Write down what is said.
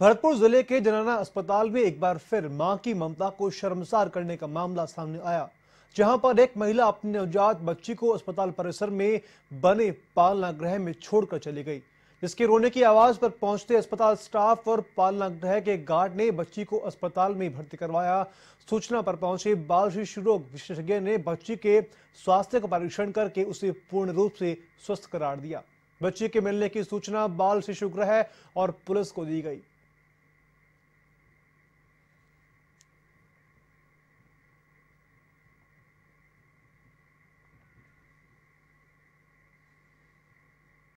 भरतपुर जिले के जनाना अस्पताल में एक बार फिर मां की ममता को शर्मसार करने का मामला सामने आया जहां पर एक महिला अपने नवजात बच्ची को अस्पताल परिसर में बने पालना गृह में छोड़कर चली गई जिसके रोने की आवाज पर पहुंचते अस्पताल स्टाफ और पालना गृह के गार्ड ने बच्ची को अस्पताल में भर्ती करवाया सूचना पर पहुंचे बाल शिशु रोग विशेषज्ञ ने बच्ची के स्वास्थ्य का परीक्षण करके उसे पूर्ण रूप से स्वस्थ करार दिया बच्ची के मिलने की सूचना बाल शिशु गृह और पुलिस को दी गई